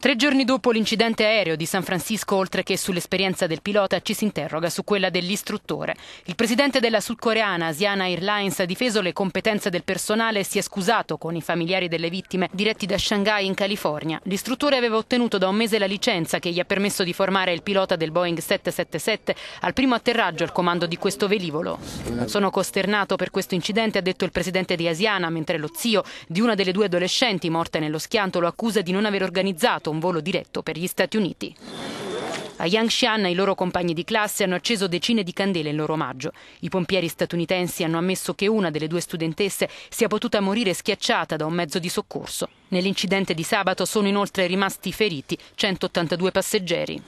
Tre giorni dopo l'incidente aereo di San Francisco, oltre che sull'esperienza del pilota, ci si interroga su quella dell'istruttore. Il presidente della sudcoreana Asiana Airlines ha difeso le competenze del personale e si è scusato con i familiari delle vittime diretti da Shanghai in California. L'istruttore aveva ottenuto da un mese la licenza che gli ha permesso di formare il pilota del Boeing 777 al primo atterraggio al comando di questo velivolo. Sono costernato per questo incidente, ha detto il presidente di Asiana, mentre lo zio di una delle due adolescenti morte nello schianto lo accusa di non aver organizzato un volo diretto per gli Stati Uniti. A Yangshan i loro compagni di classe hanno acceso decine di candele in loro omaggio. I pompieri statunitensi hanno ammesso che una delle due studentesse sia potuta morire schiacciata da un mezzo di soccorso. Nell'incidente di sabato sono inoltre rimasti feriti 182 passeggeri.